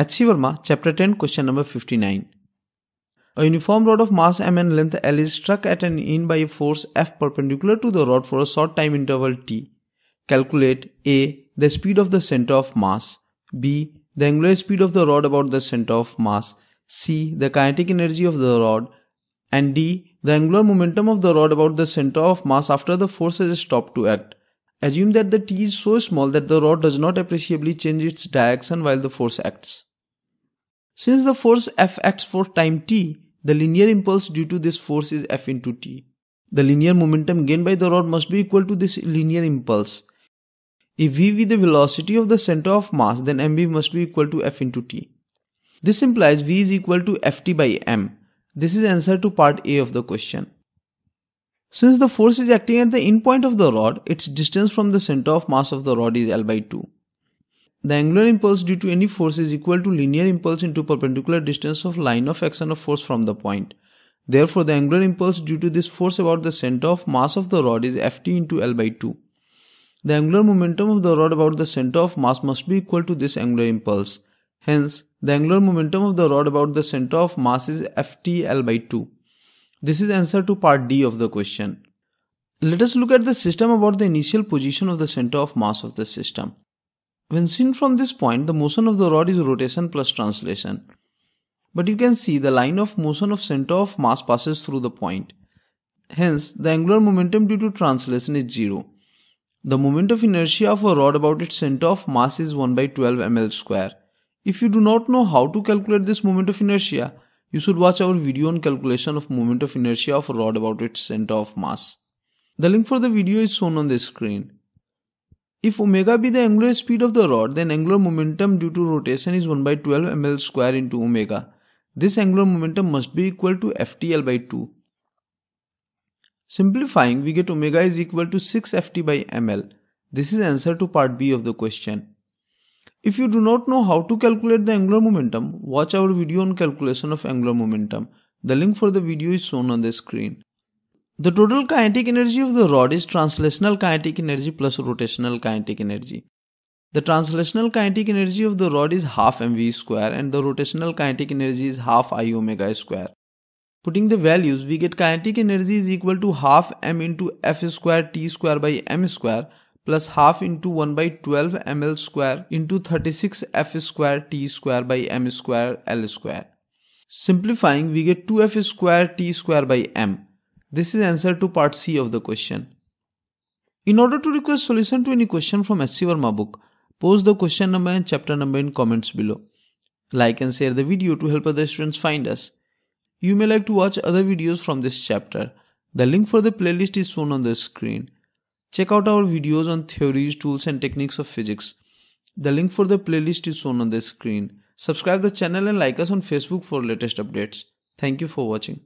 H.C. Verma, Chapter 10, Question number 59. A uniform rod of mass m and length L is struck at an end by a force F perpendicular to the rod for a short time interval t. Calculate a. the speed of the center of mass, b. the angular speed of the rod about the center of mass, c. the kinetic energy of the rod, and d. the angular momentum of the rod about the center of mass after the force has stopped to act. Assume that the t is so small that the rod does not appreciably change its direction while the force acts. Since the force F acts for time t, the linear impulse due to this force is F into t. The linear momentum gained by the rod must be equal to this linear impulse. If v be the velocity of the center of mass, then mv must be equal to f into t. This implies v is equal to ft by m. This is answer to part A of the question. Since the force is acting at the end point of the rod, its distance from the center of mass of the rod is L by 2. The angular impulse due to any force is equal to linear impulse into perpendicular distance of line of action of force from the point. Therefore, the angular impulse due to this force about the center of mass of the rod is Ft into L by 2. The angular momentum of the rod about the center of mass must be equal to this angular impulse. Hence, the angular momentum of the rod about the center of mass is Ft L by 2. This is answer to part D of the question. Let us look at the system about the initial position of the center of mass of the system. When seen from this point, the motion of the rod is rotation plus translation. But you can see the line of motion of center of mass passes through the point. Hence, the angular momentum due to translation is 0. The moment of inertia of a rod about its center of mass is 1 by 12 ml square. If you do not know how to calculate this moment of inertia, you should watch our video on calculation of moment of inertia of a rod about its center of mass. The link for the video is shown on the screen. If omega be the angular speed of the rod, then angular momentum due to rotation is 1 by 12 ml square into omega. This angular momentum must be equal to ftl by 2. Simplifying, we get omega is equal to 6 ft by ml. This is answer to part B of the question. If you do not know how to calculate the angular momentum, watch our video on calculation of angular momentum. The link for the video is shown on the screen. The total kinetic energy of the rod is translational kinetic energy plus rotational kinetic energy. The translational kinetic energy of the rod is half mv square and the rotational kinetic energy is half i omega square. Putting the values, we get kinetic energy is equal to half m into f square t square by m square plus half into 1 by 12 ml square into 36 f square t square by m square l square. Simplifying, we get 2f square t square by m this is answer to part C of the question. In order to request solution to any question from SC Verma book, post the question number and chapter number in comments below. Like and share the video to help other students find us. You may like to watch other videos from this chapter. The link for the playlist is shown on the screen. Check out our videos on theories, tools and techniques of physics. The link for the playlist is shown on the screen. Subscribe the channel and like us on Facebook for latest updates. Thank you for watching.